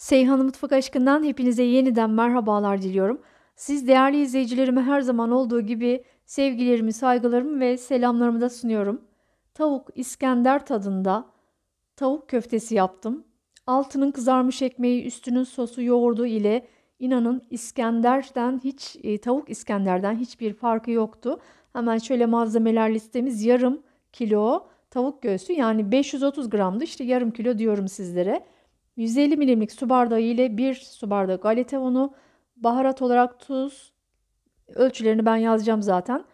Seyhan Mutfak Aşkından hepinize yeniden merhabalar diliyorum. Siz değerli izleyicilerime her zaman olduğu gibi sevgilerimi, saygılarımı ve selamlarımı da sunuyorum. Tavuk İskender tadında tavuk köftesi yaptım. Altının kızarmış ekmeği, üstünün sosu, yoğurdu ile inanın İskender'den hiç e, tavuk İskender'den hiçbir farkı yoktu. Hemen şöyle malzemeler listemiz yarım kilo tavuk göğsü yani 530 gramdı işte yarım kilo diyorum sizlere. 150 milimlik su bardağı ile 1 su bardağı galeta unu, baharat olarak tuz, ölçülerini ben yazacağım zaten.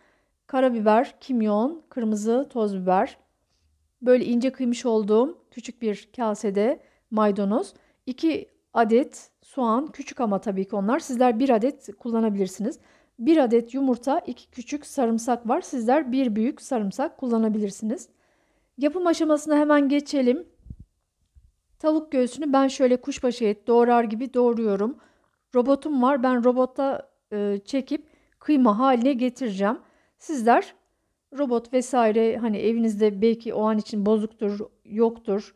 Karabiber, kimyon, kırmızı toz biber. Böyle ince kıymış olduğum küçük bir kasede maydanoz. 2 adet soğan, küçük ama tabii ki onlar. Sizler 1 adet kullanabilirsiniz. 1 adet yumurta, 2 küçük sarımsak var. Sizler 1 büyük sarımsak kullanabilirsiniz. Yapım aşamasına hemen geçelim. Tavuk göğsünü ben şöyle kuşbaşı et doğrar gibi doğruyorum. Robotum var ben robota e, çekip kıyma haline getireceğim. Sizler robot vesaire hani evinizde belki o an için bozuktur yoktur.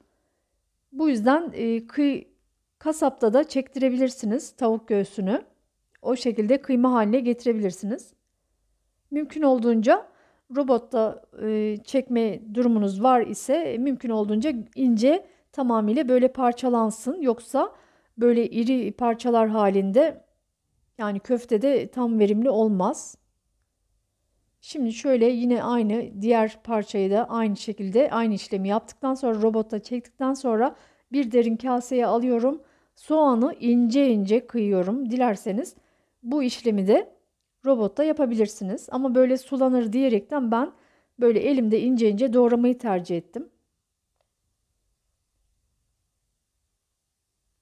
Bu yüzden e, kıy kasapta da çektirebilirsiniz tavuk göğsünü. O şekilde kıyma haline getirebilirsiniz. Mümkün olduğunca robotta e, çekme durumunuz var ise mümkün olduğunca ince tamamıyla böyle parçalansın. Yoksa böyle iri parçalar halinde yani köfte de tam verimli olmaz. Şimdi şöyle yine aynı diğer parçayı da aynı şekilde aynı işlemi yaptıktan sonra robotta çektikten sonra bir derin kaseye alıyorum. Soğanı ince ince kıyıyorum. Dilerseniz bu işlemi de robotta yapabilirsiniz. Ama böyle sulanır diyerekten ben böyle elimde ince ince doğramayı tercih ettim.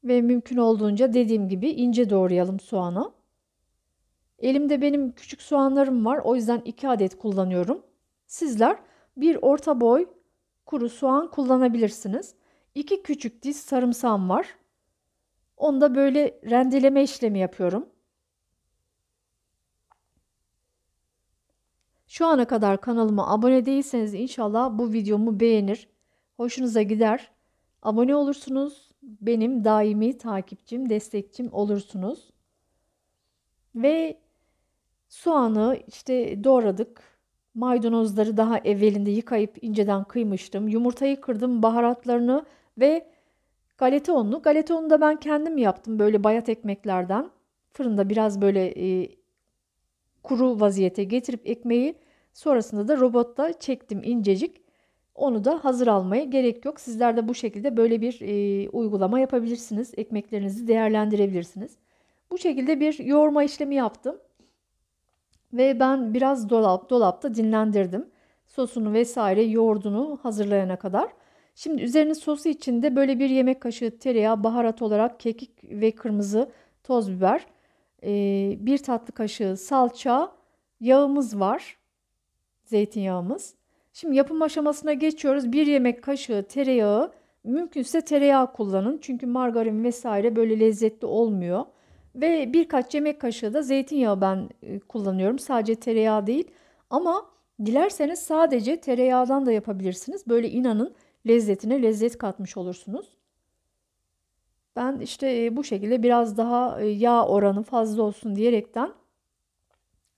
ve mümkün olduğunca dediğim gibi ince doğrayalım soğanı. Elimde benim küçük soğanlarım var. O yüzden 2 adet kullanıyorum. Sizler bir orta boy kuru soğan kullanabilirsiniz. 2 küçük diş sarımsağım var. Onu da böyle rendeleme işlemi yapıyorum. Şu ana kadar kanalıma abone değilseniz inşallah bu videomu beğenir, hoşunuza gider, abone olursunuz benim daimi takipçim, destekçim olursunuz. Ve soğanı işte doğradık. Maydanozları daha evvelinde yıkayıp inceden kıymıştım. Yumurtayı kırdım, baharatlarını ve galeta unlu. Galeta ununu da ben kendim yaptım böyle bayat ekmeklerden. Fırında biraz böyle e, kuru vaziyete getirip ekmeği sonrasında da robotta çektim incecik. Onu da hazır almaya gerek yok. Sizler de bu şekilde böyle bir e, uygulama yapabilirsiniz. Ekmeklerinizi değerlendirebilirsiniz. Bu şekilde bir yoğurma işlemi yaptım. Ve ben biraz dolap, dolapta dinlendirdim. Sosunu vesaire yoğurdunu hazırlayana kadar. Şimdi üzerine sosu içinde böyle bir yemek kaşığı tereyağı, baharat olarak kekik ve kırmızı toz biber, e, bir tatlı kaşığı salça, yağımız var. Zeytinyağımız. Şimdi yapım aşamasına geçiyoruz. Bir yemek kaşığı tereyağı. Mümkünse tereyağı kullanın. Çünkü margarin vesaire böyle lezzetli olmuyor. Ve birkaç yemek kaşığı da zeytinyağı ben e, kullanıyorum. Sadece tereyağı değil. Ama dilerseniz sadece tereyağdan da yapabilirsiniz. Böyle inanın lezzetine lezzet katmış olursunuz. Ben işte e, bu şekilde biraz daha e, yağ oranı fazla olsun diyerekten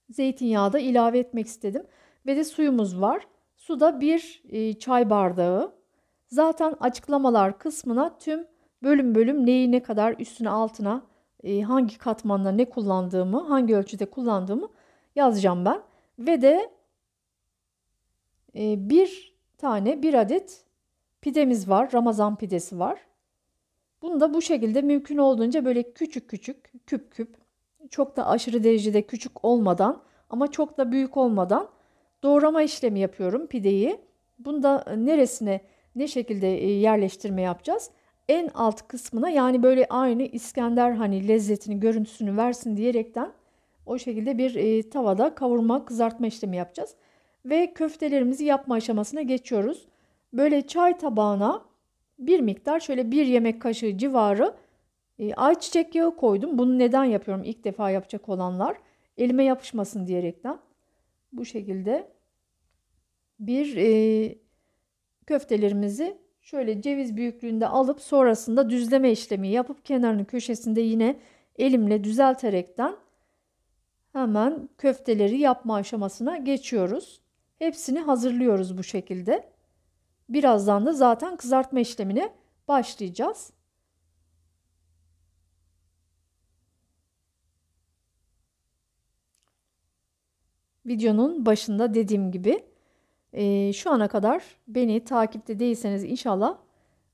zeytinyağı da ilave etmek istedim. Ve de suyumuz var. Suda bir e, çay bardağı. Zaten açıklamalar kısmına tüm bölüm bölüm neyi ne kadar üstüne altına e, hangi katmanla ne kullandığımı, hangi ölçüde kullandığımı yazacağım ben. Ve de e, bir tane, bir adet pidemiz var. Ramazan pidesi var. Bunu da bu şekilde mümkün olduğunca böyle küçük küçük, küp küp, çok da aşırı derecede küçük olmadan ama çok da büyük olmadan doğrama işlemi yapıyorum pideyi. Bunda e, neresine ne şekilde e, yerleştirme yapacağız? En alt kısmına yani böyle aynı İskender hani lezzetini görüntüsünü versin diyerekten o şekilde bir e, tavada kavurma kızartma işlemi yapacağız. Ve köftelerimizi yapma aşamasına geçiyoruz. Böyle çay tabağına bir miktar şöyle bir yemek kaşığı civarı ayçiçek yağı koydum. Bunu neden yapıyorum ilk defa yapacak olanlar? Elime yapışmasın diyerekten bu şekilde bir e, köftelerimizi şöyle ceviz büyüklüğünde alıp sonrasında düzleme işlemi yapıp kenarını köşesinde yine elimle düzelterekten hemen köfteleri yapma aşamasına geçiyoruz. Hepsini hazırlıyoruz bu şekilde. Birazdan da zaten kızartma işlemine başlayacağız. videonun başında dediğim gibi e, şu ana kadar beni takipte değilseniz inşallah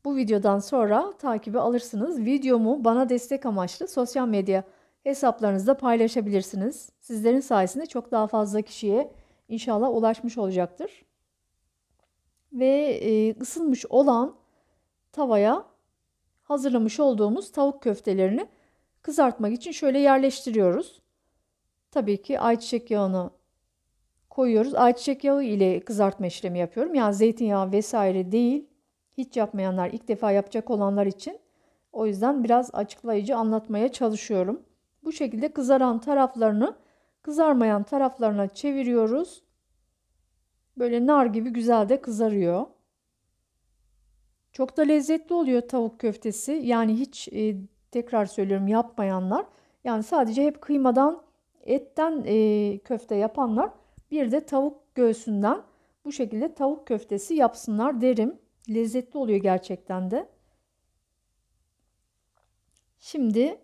bu videodan sonra takibi alırsınız. Videomu bana destek amaçlı sosyal medya hesaplarınızda paylaşabilirsiniz. Sizlerin sayesinde çok daha fazla kişiye inşallah ulaşmış olacaktır. Ve e, ısınmış olan tavaya hazırlamış olduğumuz tavuk köftelerini kızartmak için şöyle yerleştiriyoruz. Tabii ki ayçiçek yağını koyuyoruz. Ayçiçek yağı ile kızartma işlemi yapıyorum. Yani zeytinyağı vesaire değil. Hiç yapmayanlar, ilk defa yapacak olanlar için. O yüzden biraz açıklayıcı anlatmaya çalışıyorum. Bu şekilde kızaran taraflarını kızarmayan taraflarına çeviriyoruz. Böyle nar gibi güzel de kızarıyor. Çok da lezzetli oluyor tavuk köftesi. Yani hiç e, tekrar söylüyorum yapmayanlar. Yani sadece hep kıymadan, etten e, köfte yapanlar bir de tavuk göğsünden bu şekilde tavuk köftesi yapsınlar derim. Lezzetli oluyor gerçekten de. Şimdi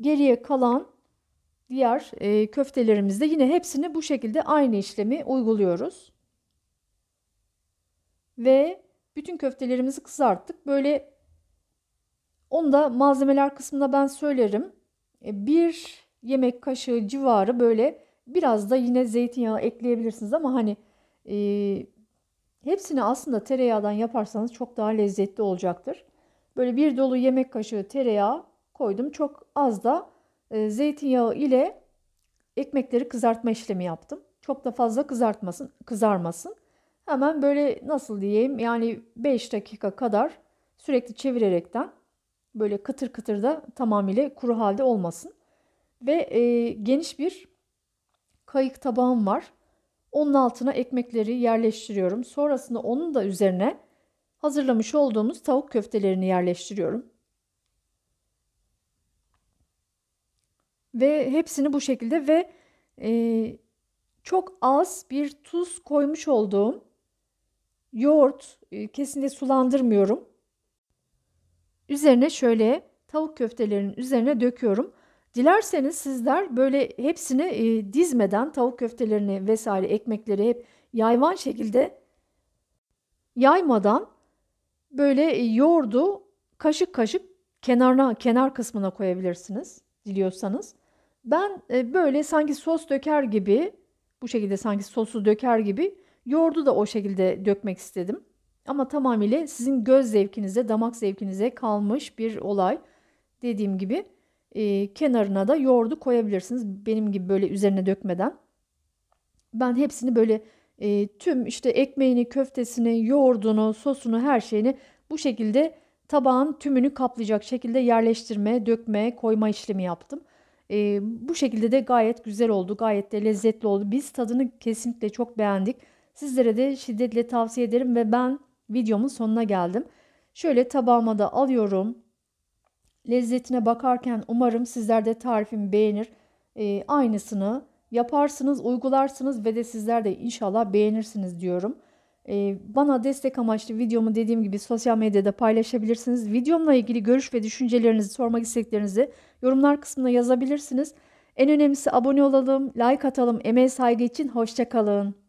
geriye kalan diğer e, köftelerimizde yine hepsini bu şekilde aynı işlemi uyguluyoruz. Ve bütün köftelerimizi kızarttık. Böyle onu da malzemeler kısmında ben söylerim. E, bir yemek kaşığı civarı böyle Biraz da yine zeytinyağı ekleyebilirsiniz ama hani e, hepsini aslında tereyağdan yaparsanız çok daha lezzetli olacaktır. Böyle bir dolu yemek kaşığı tereyağı koydum. Çok az da e, zeytinyağı ile ekmekleri kızartma işlemi yaptım. Çok da fazla kızartmasın, kızarmasın. Hemen böyle nasıl diyeyim yani 5 dakika kadar sürekli çevirerekten böyle kıtır kıtır da tamamıyla kuru halde olmasın. Ve e, geniş bir kayık tabağım var. Onun altına ekmekleri yerleştiriyorum. Sonrasında onun da üzerine hazırlamış olduğumuz tavuk köftelerini yerleştiriyorum. Ve hepsini bu şekilde ve e, çok az bir tuz koymuş olduğum yoğurt e, kesinlikle sulandırmıyorum. Üzerine şöyle tavuk köftelerinin üzerine döküyorum. Dilerseniz sizler böyle hepsini e, dizmeden tavuk köftelerini vesaire ekmekleri hep yayvan şekilde yaymadan böyle e, yoğurdu kaşık kaşık kenarına kenar kısmına koyabilirsiniz diliyorsanız. Ben e, böyle sanki sos döker gibi bu şekilde sanki sosu döker gibi yoğurdu da o şekilde dökmek istedim. Ama tamamıyla sizin göz zevkinize, damak zevkinize kalmış bir olay dediğim gibi e, kenarına da yoğurdu koyabilirsiniz. Benim gibi böyle üzerine dökmeden. Ben hepsini böyle e, tüm işte ekmeğini, köftesini, yoğurdunu, sosunu, her şeyini bu şekilde tabağın tümünü kaplayacak şekilde yerleştirme, dökme, koyma işlemi yaptım. E, bu şekilde de gayet güzel oldu. Gayet de lezzetli oldu. Biz tadını kesinlikle çok beğendik. Sizlere de şiddetle tavsiye ederim ve ben videomun sonuna geldim. Şöyle tabağıma da alıyorum lezzetine bakarken umarım sizler de tarifimi beğenir. E, aynısını yaparsınız, uygularsınız ve de sizler de inşallah beğenirsiniz diyorum. E, bana destek amaçlı videomu dediğim gibi sosyal medyada paylaşabilirsiniz. Videomla ilgili görüş ve düşüncelerinizi, sormak isteklerinizi yorumlar kısmına yazabilirsiniz. En önemlisi abone olalım, like atalım, emeğe saygı için hoşçakalın.